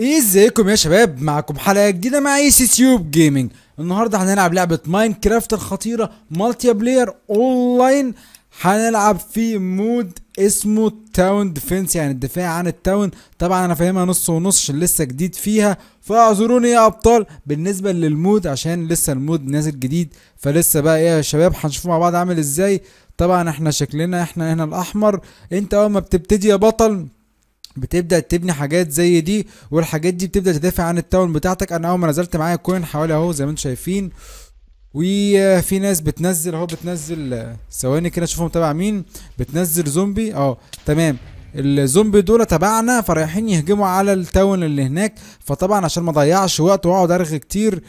ازيكم يا شباب معكم حلقه جديده مع اي سي تيوب جيمنج النهارده هنلعب لعبه ماين كرافت الخطيره مالتي بلاير اونلاين هنلعب في مود اسمه تاون ديفنس يعني الدفاع عن التاون طبعا انا فاهمها نص ونص عشان لسه جديد فيها فاعذروني يا ابطال بالنسبه للمود عشان لسه المود نازل جديد فلسه بقى ايه يا شباب هنشوفه مع بعض عامل ازاي طبعا احنا شكلنا احنا هنا الاحمر انت اول ما بتبتدي يا بطل بتبدا تبني حاجات زي دي والحاجات دي بتبدا تدافع عن التاون بتاعتك انا اول ما نزلت معايا كوين حوالي اهو زي ما انتم شايفين وفي ناس بتنزل اهو بتنزل ثواني كده اشوفهم تبع مين بتنزل زومبي اه تمام الزومبي دول تبعنا فرايحين يهجموا على التاون اللي هناك فطبعا عشان ما اضيعش وقت واقعد ارغي كتير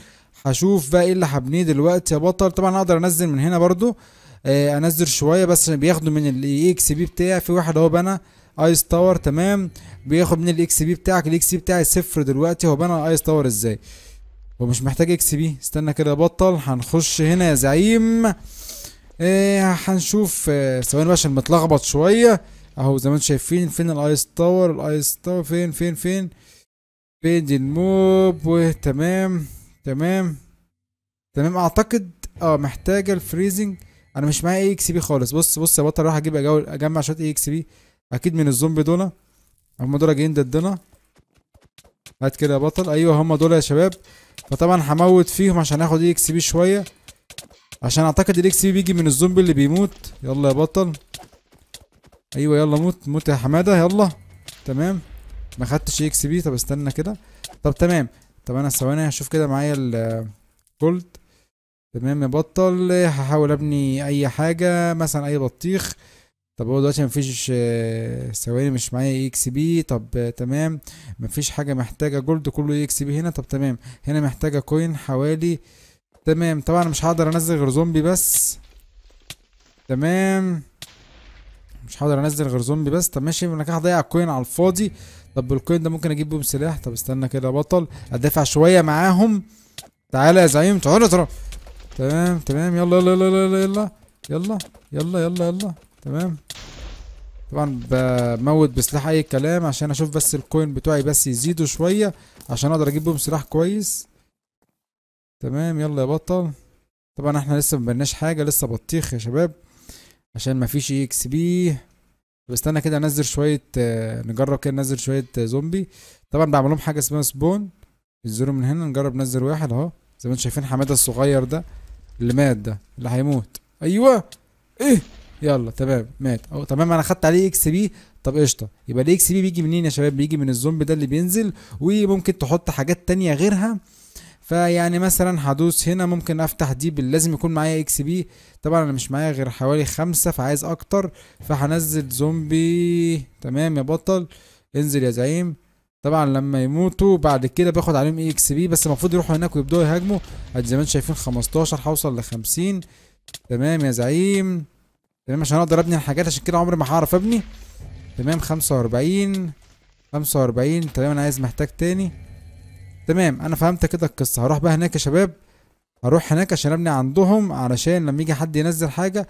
هشوف بقى ايه اللي هبنيه دلوقتي يا بطل طبعا اقدر انزل من هنا برضو آه انزل شويه بس بياخدوا من الاي اكس بي بتاعي في واحد اهو بنى ايس تاور تمام بياخد من الاكس بي بتاعك الاكس بي بتاعي صفر دلوقتي هو بنى ايس تاور ازاي هو مش محتاج اكس بي استنى كده بطل هنخش هنا يا زعيم ايه هنشوف اه ثواني بقى عشان متلخبط شويه اهو زي ما انتم شايفين فين الايس تاور الايس تاور فين فين فين فين دي الموب وتمام تمام تمام اعتقد اه محتاجه الفريزنج انا مش معايا اي اكس بي خالص بص بص يا بطل راح اجيب اجمع شويه اي اكس بي اكيد من الزومبي دول هم دول جايين ضدنا هات كده يا بطل ايوه هم دول يا شباب فطبعا هموت فيهم عشان اخد اكس بي شويه عشان اعتقد الاكس بي بيجي من الزومبي اللي بيموت يلا يا بطل ايوه يلا موت موت يا حماده يلا تمام ما خدتش اكس بي طب استنى كده طب تمام طب انا ثواني هشوف كده معايا الجولد تمام يا بطل هحاول ابني اي حاجه مثلا اي بطيخ طب هو دلوقتي مفيش آه، ثواني مش معايا اي اكس بي طب آه، تمام مفيش حاجه محتاجه جولد كله اي اكس بي هنا طب تمام هنا محتاجه كوين حوالي تمام طبعا مش هقدر انزل غير زومبي بس تمام مش هقدر انزل غير زومبي بس طب ماشي انا كده هضيع الكوين على الفاضي طب بالكوين ده ممكن اجيب بيهم سلاح طب استنى كده بطل ادافع شويه معاهم تعالى يا زعيم تعالى تمام تمام يلا يلا يلا يلا يلا يلا, يلا, يلا, يلا, يلا, يلا, يلا, يلا تمام طبعا بموت بسلاح اي كلام عشان اشوف بس الكوين بتوعي بس يزيدوا شويه عشان اقدر اجيب بهم سلاح كويس تمام يلا يا بطل طبعا احنا لسه مبناش حاجه لسه بطيخ يا شباب عشان مفيش اي e اكس بي استنى كده انزل شويه آه، نجرب كده ننزل شويه زومبي آه، طبعا بعمل لهم حاجه اسمها سبون الزيرو من هنا نجرب ننزل واحد اهو زي ما انتم شايفين حماده الصغير ده اللي مات ده اللي هيموت ايوه ايه يلا تمام مات اهو تمام انا خدت عليه اكس بي طب قشطه يبقى الاكس بي بيجي منين يا شباب بيجي من الزومبي ده اللي بينزل وممكن تحط حاجات تانية غيرها فيعني مثلا هدوس هنا ممكن افتح دي لازم يكون معايا اكس بي طبعا انا مش معايا غير حوالي خمسة فعايز اكتر فهنزل زومبي تمام يا بطل انزل يا زعيم طبعا لما يموتوا بعد كده باخد عليهم اي اكس بي بس المفروض يروحوا هناك ويبداوا يهاجموا ادي زي ما انتم شايفين 15 هوصل ل 50 تمام يا زعيم تمام عشان اقدر ابني الحاجات عشان كده عمري ما هعرف ابني تمام 45 45 تمام انا عايز محتاج تاني تمام انا فهمت كده القصة هروح بقى هناك يا شباب هروح هناك عشان ابني عندهم علشان لما يجي حد ينزل حاجة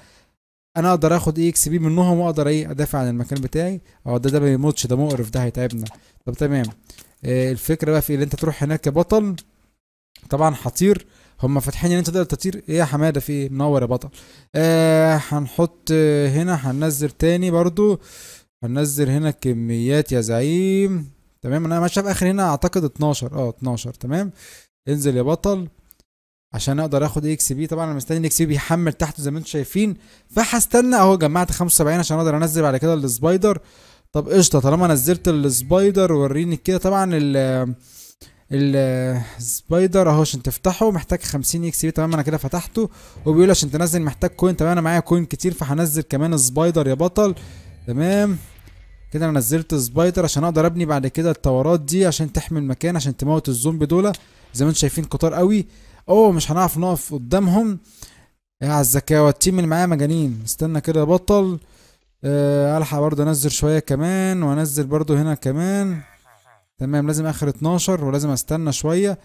انا اقدر اخد اي اكس بي منهم واقدر ايه ادافع عن المكان بتاعي اه ده ده ما بيموتش ده مقرف ده هيتعبنا طب تمام آه الفكرة بقى في ان إيه؟ انت تروح هناك يا بطل طبعا حطير هم فاتحين ان يعني انت تقدر تطير ايه يا حماده في ايه منور يا بطل آه هنحط آه، هنا هننزل تاني برضو هننزل هنا كميات يا زعيم تمام انا ماشي في اخر هنا اعتقد 12 اه 12 تمام انزل يا بطل عشان اقدر اخد اكس بي طبعا انا مستني الاكس بي بيحمل تحت زي ما انتم شايفين فهستنى اهو جمعت 75 عشان اقدر انزل بعد كده السبايدر طب قشطه طالما نزلت السبايدر وريني كده طبعا ال السبايدر اهو عشان تفتحه محتاج 50 اكس بي تمام انا كده فتحته وبيقول عشان تنزل محتاج كوين تمام انا معايا كوين كتير فهنزل كمان سبايدر يا بطل تمام كده انا نزلت سبايدر عشان اقدر ابني بعد كده التورات دي عشان تحمي المكان عشان تموت الزومبي دول زي ما انتم شايفين كتار قوي اوه مش هنعرف نقف قدامهم يا على الزكاوه التيم اللي معايا مجانين استنى كده يا بطل أه الحق برضه انزل شويه كمان وانزل برضه هنا كمان تمام لازم اخر 12 ولازم استنى شويه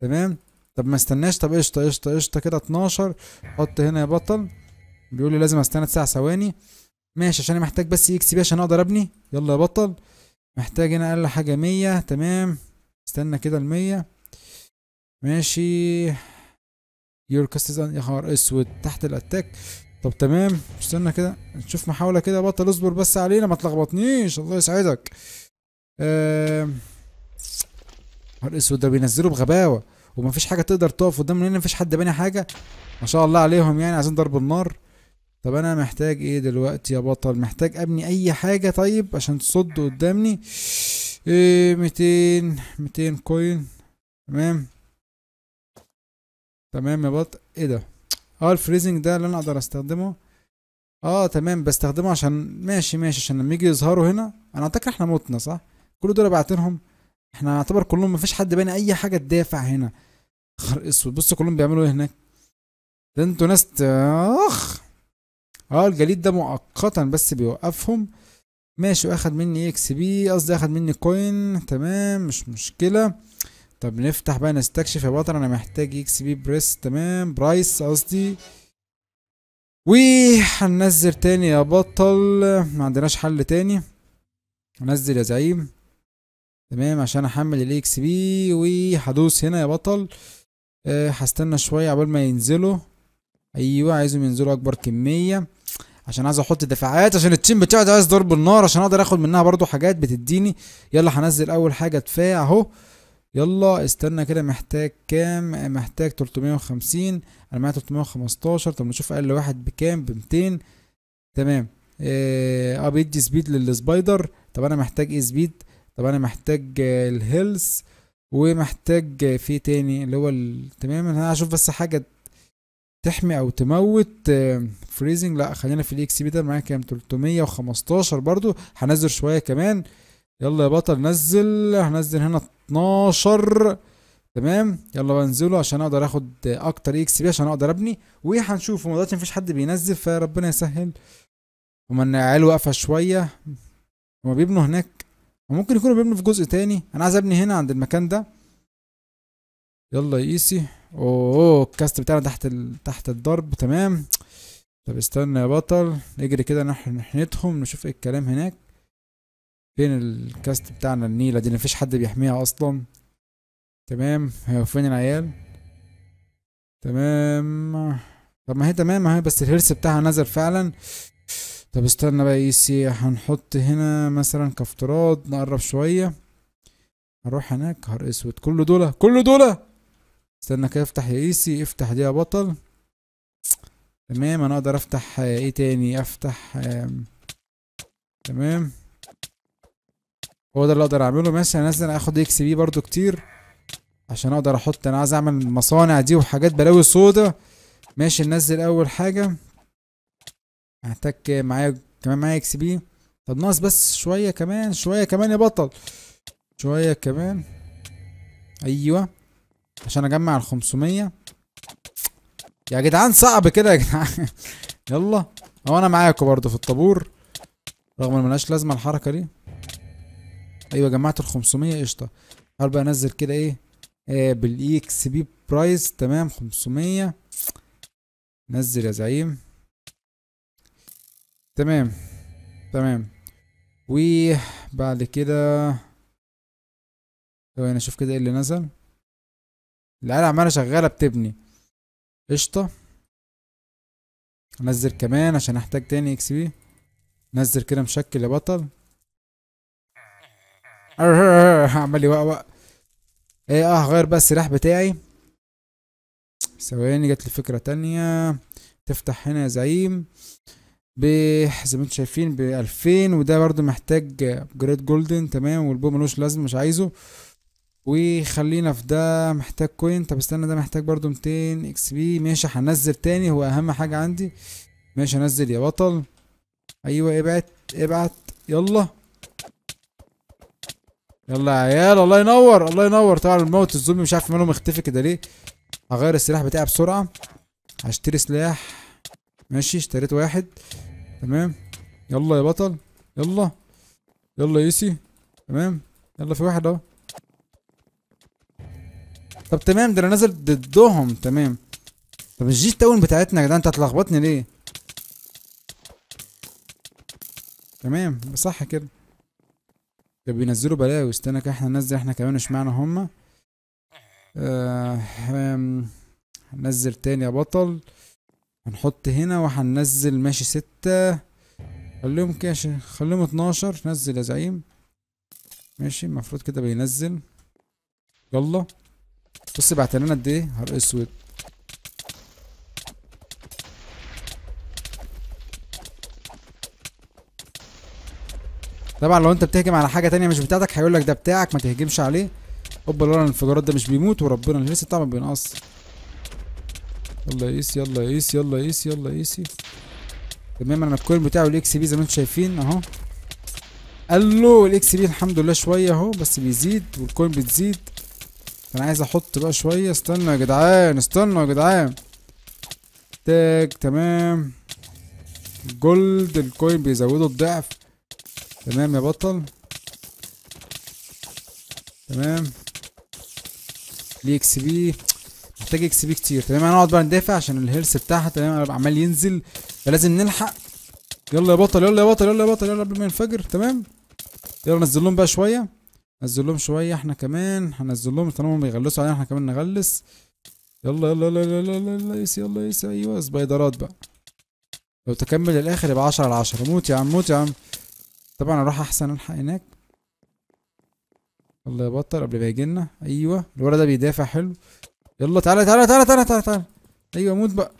تمام طب ما استناش طب قشطه قشطه قشطه كده 12 حط هنا يا بطل بيقول لي لازم استنى 9 ثواني ماشي عشان انا محتاج بس اكس بي عشان اقدر ابني يلا يا بطل محتاج هنا اقل حاجه 100 تمام استنى كده ال 100 ماشي يور كاستز يا خبر اسود تحت الاتاك طب تمام استنى كده نشوف محاوله كده يا بطل اصبر بس علينا ما تلخبطنيش الله يسعدك آه نهار اسود ده بينزلوا بغباوه ومفيش حاجه تقدر تقف قدام لان مفيش حد باني حاجه ما شاء الله عليهم يعني عايزين ضرب النار طب انا محتاج ايه دلوقتي يا بطل محتاج ابني اي حاجه طيب عشان تصد قدامي ايه 200 200 كوين تمام تمام يا بطل ايه ده اه الفريزنج ده اللي انا اقدر استخدمه اه تمام بستخدمه عشان ماشي ماشي عشان لما يجي يظهروا هنا انا اعتقد احنا متنا صح كل دول بعتنهم احنا نعتبر كلهم مفيش حد باني اي حاجه تدافع هنا اخر اسود بص كلهم بيعملوا ايه هناك ده انتوا ناس اخ اه الجليد ده مؤقتا بس بيوقفهم ماشي واخد مني اكس بي قصدي اخد مني كوين تمام مش مشكله طب نفتح بقى نستكشف يا بطل انا محتاج اكس بي بريس تمام برايس قصدي هننزل تاني يا بطل ما عندناش حل تاني ننزل يا زعيم تمام عشان احمل الاكس بي وهدوس هنا يا بطل أه هستنى شويه قبل ما ينزلوا ايوه عايزهم ينزلوا اكبر كميه عشان عايز احط دفاعات عشان التيم بتاعي ده عايز ضرب النار عشان اقدر اخد منها برضو حاجات بتديني يلا هنزل اول حاجه دفاع اهو يلا استنى كده محتاج كام محتاج 350 انا معايا 315 طب نشوف اقل واحد بكام ب 200 تمام اه, آه، بيدي سبيد للسبايدر طب انا محتاج ايه سبيد طب انا محتاج الهيلث ومحتاج في تاني اللي هو تمام انا هشوف بس حاجه تحمي او تموت فريزنج آه، لا خلينا في الاكس بي ده معايا كام 315 برضو هنزل شويه كمان يلا يا بطل نزل هنزل هنا 12 تمام يلا بنزله عشان اقدر اخد اكتر اكس بي عشان اقدر ابني وهنشوف هو دلوقتي مفيش حد بينزل فربنا يسهل هما العيال واقفه شويه هما بيبنوا هناك وممكن يكونوا بيبنوا في جزء تاني انا عايز ابني هنا عند المكان ده يلا يا ايسي اوه الكاست بتاعنا تحت ال... تحت الضرب تمام طب استنى يا بطل نجري كده نحنتهم نشوف ايه الكلام هناك فين الكاست بتاعنا النيلة دي مفيش حد بيحميها اصلا تمام فين العيال تمام طب ما هي تمام هي بس الهرس بتاعها نزل فعلا طب استنى بقى ايه هنحط هنا مثلا كافتراض نقرب شوية هروح هناك هر اسود كل دول كل دول استنى كده افتح يا ايسي افتح دي يا بطل تمام انا اقدر افتح ايه تاني افتح تمام هو ده اللي اقدر اعمله ماشي هنزل اخد اكس بي برضو كتير عشان اقدر احط انا عايز اعمل مصانع دي وحاجات بلاوي سودا ماشي ننزل اول حاجة هحتاج معايا كمان معايا اكس بي طب ناقص بس شويه كمان شويه كمان يا بطل شويه كمان ايوه عشان اجمع ال 500 يا جدعان صعب كده يا جدعان يلا هو انا معاكم برضه في الطابور رغم ان ملهاش لازمه الحركه دي ايوه جمعت ال 500 قشطه هل بقى انزل كده ايه آه بالاي اكس بي برايس تمام 500 نزل يا زعيم تمام تمام وبعد كده ثواني اشوف كده ايه اللي نزل العيال عماله شغاله بتبني قشطه انزل كمان عشان احتاج تاني اكس بي نزل كده مشكل يا بطل عمال يوقوق ايه اه هغير بقى السلاح بتاعي ثواني جاتلي فكرة تانية تفتح هنا يا زعيم ب زي ما انتم شايفين ب 2000 وده برده محتاج جريد جولدن تمام والبو ملوش لازمه مش عايزه وخلينا في ده محتاج كوين طب استنى ده محتاج برده 200 اكس بي ماشي هنزل تاني هو اهم حاجه عندي ماشي هنزل يا بطل ايوه ابعت ابعت يلا يلا يا عيال الله ينور الله ينور طبعا الموت الزومبي مش عارف ماله مختفي كده ليه هغير السلاح بتاعي بسرعه هشتري سلاح ماشي اشتريت واحد تمام يلا يا بطل يلا يلا يسي تمام يلا في واحد اهو طب تمام ده انا نازل ضدهم تمام طب الجي تاون بتاعتنا يا جدعان انت هتلخبطني ليه تمام صح كده طب بينزلوا بلاوي استنى كده احنا ننزل احنا كمان اشمعنى هما آه هننزل تاني يا بطل هنحط هنا وهننزل ماشي ستة خليهم كاش خليهم اتناشر نزل يا زعيم ماشي المفروض كده بينزل يلا بص بعت لنا قد ايه نهار اسود طبعا لو انت بتهجم على حاجه تانية مش بتاعتك هيقول لك ده بتاعك ما تهجمش عليه هوبا الانفجارات ده مش بيموت وربنا لسه طبعا بينقص يلا قيس يلا قيس يلا قيس يلا قيس تمام انا الكوين بتاعه الاكس بي زي ما انتم شايفين اهو الو الاكس بي الحمد لله شويه اهو بس بيزيد والكوين بتزيد انا عايز احط بقى شويه استنى يا جدعان استنى يا جدعان تاج تمام جولد الكوين بيزودوا الضعف تمام يا بطل تمام الاكس بي محتاج اكس بي كتير تمام انا اقعد بقى ندافع عشان الهيلث بتاعها تمام انا عمال ينزل فلازم نلحق يلا يا بطل يلا يا بطل يلا يا بطل يلا قبل ما ينفجر تمام يلا نزل لهم بقى شويه نزل لهم شويه احنا كمان هنزل لهم طالما هم بيغلسوا علينا احنا كمان نغلس يلا يلا يلا يلا يلا يلا يس يلا يس ايوه سبايدرات بقى لو تكمل للاخر يبقى 10 على 10 موت يا عم موت يا عم طبعا اروح احسن الحق هناك يلا يا بطل قبل ما يجي لنا ايوه الولد ده بيدافع حلو يلا تعالى تعالى تعالى تعالى تعالى تعالى ايوه موت بقى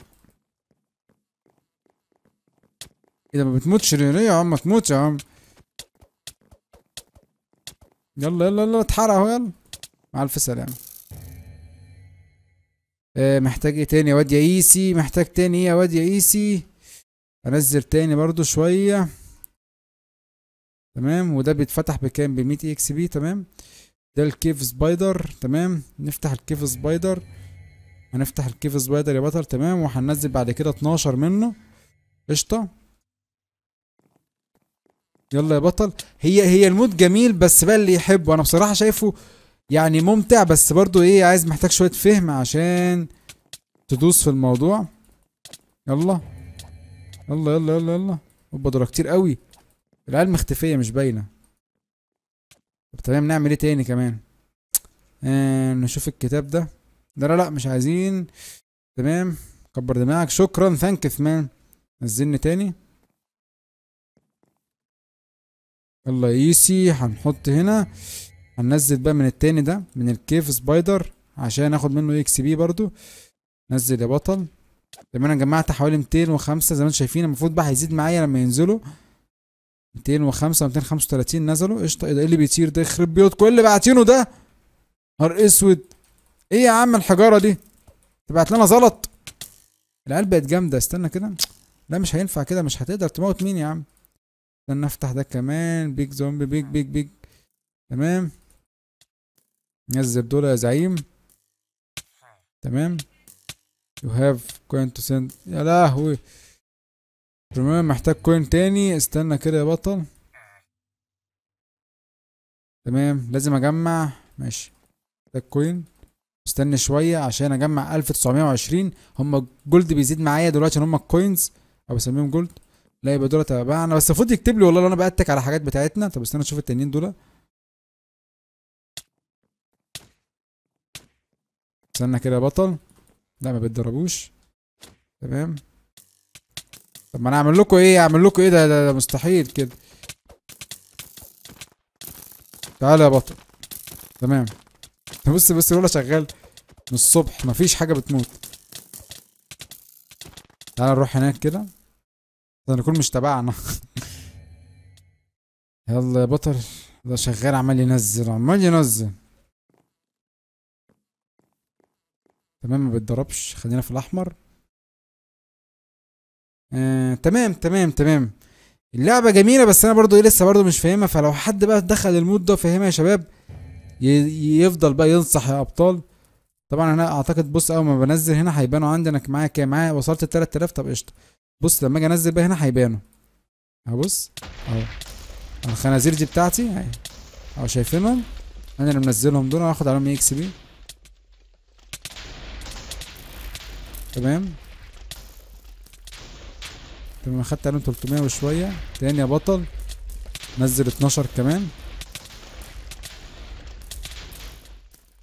اذا إيه ما بتموتش ليه يا عم ما تموتش يا عم يلا يلا يلا اتحرق اهو يلا مع الف سلامة اه محتاج ايه تاني يا واد يا ايسي محتاج تاني ايه يا واد يا ايسي انزل تاني برضو شوية تمام وده بيتفتح بكام بمية اكس بي تمام ده الكيف سبايدر تمام نفتح الكيف سبايدر هنفتح الكيف سبايدر يا بطل تمام وهننزل بعد كده 12 منه قشطه يلا يا بطل هي هي المود جميل بس بقى اللي يحبه انا بصراحه شايفه يعني ممتع بس برضو ايه عايز محتاج شويه فهم عشان تدوس في الموضوع يلا يلا يلا يلا يلا اوبا دول كتير قوي العيال مختفيه مش باينه طب تمام نعمل ايه تاني كمان آه نشوف الكتاب ده لا لا لا مش عايزين تمام كبر دماغك شكرا ثانك مان نزلني تاني يلا ايسي هنحط هنا هننزل بقى من التاني ده من الكيف سبايدر عشان اخد منه اكس بي برضو نزل يا بطل تمام انا جمعت حوالي 205 زي ما انتم شايفين المفروض بقى هيزيد معايا لما ينزلوا 205 235 نزلوا قشطه ايه ده إيه اللي بيطير ده يخرب بيوتكم ايه اللي باعتينه ده نهار اسود ايه يا عم الحجاره دي تبعت لنا زلط العيال بقت جامده استنى كده لا مش هينفع كده مش هتقدر تموت مين يا عم استنى افتح ده كمان بيج زومبي بيج بيج بيج تمام نزل دول يا زعيم تمام يو هاف كوينت تو سند يا لهوي تمام محتاج كوين تاني استنى كده يا بطل تمام لازم اجمع ماشي محتاج كوين استنى شوية عشان اجمع 1920 هما جولد بيزيد معايا دلوقتي عشان هما الكوينز او بسميهم جولد لا يبقى دول تبعنا بس المفروض يكتب لي والله لو انا بأتك على حاجات بتاعتنا طب استنى اشوف التانيين دول استنى كده يا بطل لا ما بيتضربوش تمام طب ما انا اعمل لكم ايه اعمل لكم ايه ده, ده, ده مستحيل كده تعال يا بطل تمام بص بص الولا شغال من الصبح مفيش حاجه بتموت تعال نروح هناك كده ده نكون مش تبعنا يلا يا بطل ده شغال عمال ينزل عمال ينزل تمام ما بيتضربش خلينا في الاحمر آه تمام تمام تمام اللعبه جميله بس انا برضو ايه لسه برضو مش فاهمها فلو حد بقى دخل المود ده فاهمها يا شباب يفضل بقى ينصح يا ابطال طبعا أنا اعتقد بص اول ما بنزل هنا هيبانوا عندي انا معايا كام معايا وصلت 3000 طب قشطه بص لما اجي انزل بقى هنا هيبانوا اهو بص اهو الخنازير دي بتاعتي اهو شايفينهم انا اللي منزلهم دول وآخد عليهم اكس بي تمام ما اخدت تقريبا 300 وشويه تاني يا بطل نزل 12 كمان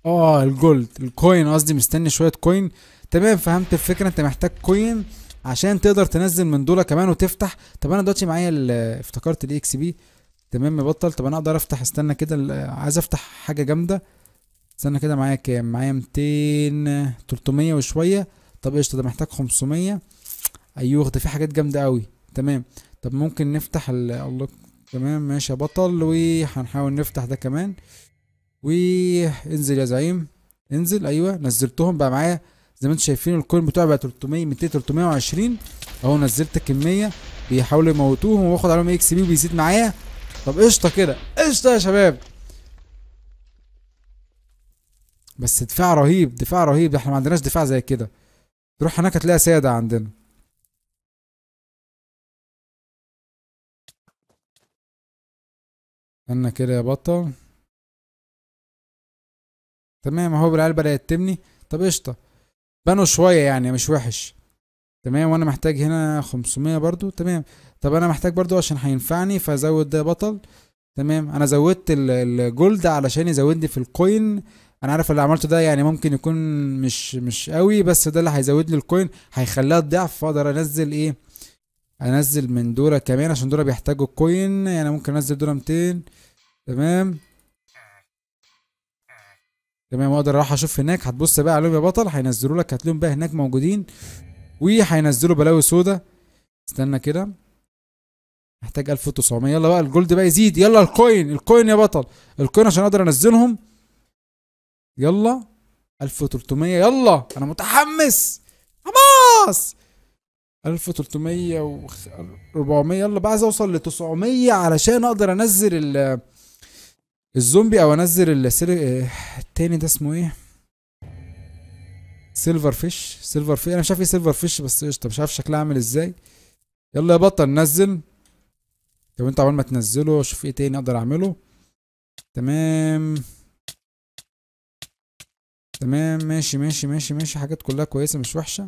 اه الجولد الكوين قصدي مستني شويه كوين تمام فهمت الفكره انت محتاج كوين عشان تقدر تنزل من دول كمان وتفتح طب انا دلوقتي معايا افتكرت الاكس بي تمام بطل طب انا اقدر افتح استنى كده عايز افتح حاجه جامده استنى كده معايا كام معايا 200 300 وشويه طب قشطه ده محتاج 500 ايوه ده في حاجات جامده قوي تمام طب ممكن نفتح ال... الله تمام ماشي يا بطل وهنحاول نفتح ده كمان وانزل يا زعيم انزل ايوه نزلتهم بقى معايا زي ما انتم شايفين الكوين بتوعي بقى 300 200 320 اهو نزلت كميه بيحاولوا يموتوهم واخد عليهم اكس بي وبيزيد معايا طب قشطه كده قشطه يا شباب بس دفاع رهيب دفاع رهيب احنا ما عندناش دفاع زي كده تروح هناك هتلاقي ساده عندنا استنى كده يا بطل تمام اهو بالعيال بدأت تبني طب قشطة بنوا شوية يعني مش وحش تمام وانا محتاج هنا 500 برضو تمام طب انا محتاج برضو عشان هينفعني فازود ده بطل تمام انا زودت الجولد علشان يزودني في الكوين انا عارف اللي عملته ده يعني ممكن يكون مش مش قوي بس ده اللي هيزود لي الكوين هيخليها تضعف فاقدر انزل ايه هنزل من دولة كمان عشان دولة بيحتاجوا الكوين يعني ممكن انزل دولة 200 تمام تمام اقدر اروح اشوف هناك هتبص بقى عليهم يا بطل هينزلوا لك هتلاقيهم بقى هناك موجودين وهينزلوا بلاوي سودا استنى كده محتاج 1900 يلا بقى الجولد بقى يزيد يلا الكوين الكوين يا بطل الكوين عشان اقدر انزلهم يلا 1300 يلا انا متحمس حماس 1300 و 400 يلا بقى عايز اوصل ل 900 علشان اقدر انزل ال الزومبي او انزل السيري... إيه، التاني ده اسمه ايه سيلفر فيش سيلفر فيش انا مش عارف ايه سيلفر فيش بس قشطه مش عارف شكلها عامل ازاي يلا يا بطل نزل طب انت عمال ما تنزله شوف ايه تاني اقدر اعمله تمام تمام ماشي ماشي ماشي ماشي حاجات كلها كويسه مش وحشه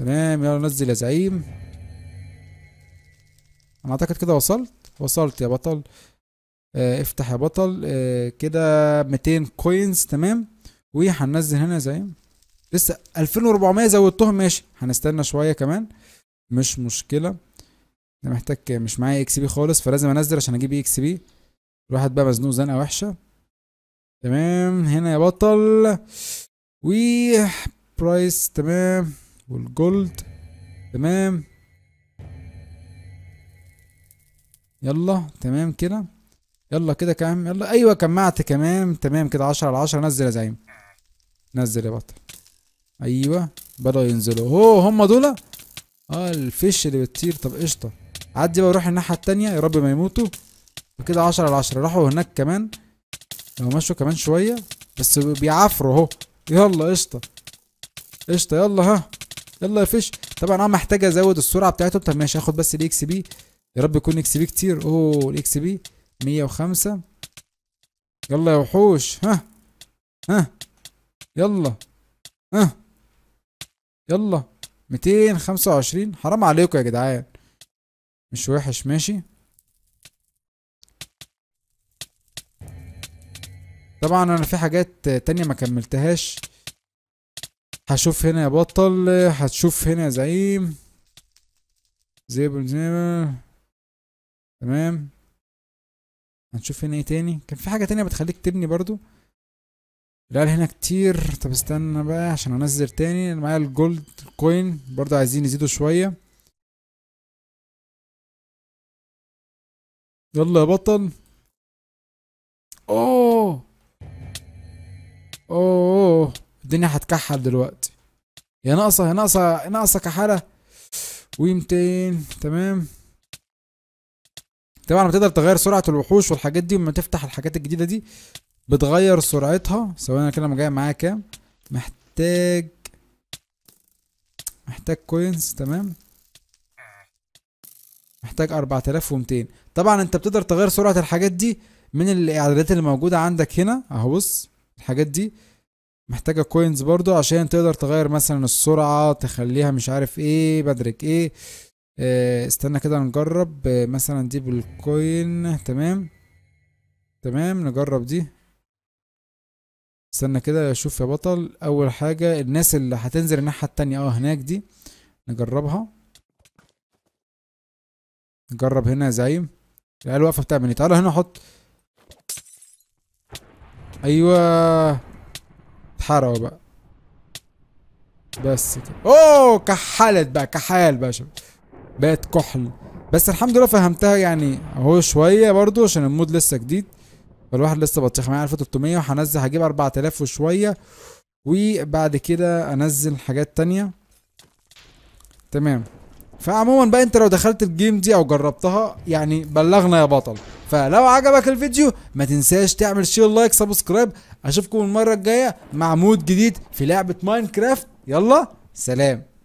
تمام يلا نزل يا زعيم انا اعتقد كده وصلت وصلت يا بطل آه افتح يا بطل آه كده 200 كوينز تمام وهننزل هنا يا زعيم لسه 2400 زودتهم ماشي هنستنى شويه كمان مش مشكله انا محتاج مش معايا اكس بي خالص فلازم انزل عشان اجيب اكس بي الواحد بقى مزنوق زنقه وحشه تمام هنا يا بطل و برايس تمام والجولد تمام يلا تمام كده يلا كده كام يلا ايوه جمعت كمان تمام كده عشرة على عشرة نزل يا زعيم نزل يا بطل ايوه بدأوا ينزلوا هو هم دول اه الفيش اللي بتطير طب قشطة عدي بقى وروح الناحية التانية يا رب ما يموتوا وكده عشرة على عشرة راحوا هناك كمان لو مشوا كمان شوية بس بيعفروا اهو يلا قشطة قشطة يلا ها يلا يا فيش طبعا انا محتاج ازود السرعه بتاعته طب ماشي هاخد بس الاكس بي يا رب يكون اكس بي كتير اوه الاكس بي 105 يلا يا وحوش ها ها يلا ها يلا 225 حرام عليكم يا جدعان مش وحش ماشي طبعا انا في حاجات تانية ما كملتهاش هشوف هنا يا بطل هتشوف هنا يا زعيم زيبل زيبل تمام هنشوف هنا ايه تاني كان في حاجة تانية بتخليك تبني برضو العيال هنا كتير طب استنى بقى عشان انزل تاني انا معايا الجولد كوين برضو عايزين يزيدوا شوية يلا يا بطل اوه اوه, أوه. الدنيا هتكحل دلوقتي يا ناقصه يا ناقصه يا ناقصه كحاله و200 تمام طبعا بتقدر تغير سرعه الوحوش والحاجات دي ولما تفتح الحاجات الجديده دي بتغير سرعتها ثواني كده جاي معايا كام محتاج محتاج كوينز تمام محتاج 4200 طبعا انت بتقدر تغير سرعه الحاجات دي من الاعدادات اللي موجوده عندك هنا اهو بص الحاجات دي محتاجة كوينز برضو عشان تقدر تغير مثلا السرعة تخليها مش عارف ايه بدرك ايه آه، استنى كده نجرب آه، مثلا دي بالكوين تمام تمام نجرب دي استنى كده اشوف يا بطل اول حاجة الناس اللي هتنزل الناحية التانية اه هناك دي نجربها نجرب هنا يا زعيم العيال واقفة بتعمل ايه تعالى هنا حط ايوه اتحرقوا بقى بس كده اوه كحلت بقى كحال بقى بقت كحل بس الحمد لله فهمتها يعني اهو شويه برضو عشان المود لسه جديد فالواحد لسه بطيخ معايا 1300 وهنزل هجيب 4000 وشويه وبعد كده انزل حاجات تانية تمام فعموما بقى انت لو دخلت الجيم دي او جربتها يعني بلغنا يا بطل فلو عجبك الفيديو ما تنساش تعمل شير لايك سبسكرايب اشوفكم المره الجايه مع مود جديد في لعبه ماينكرافت يلا سلام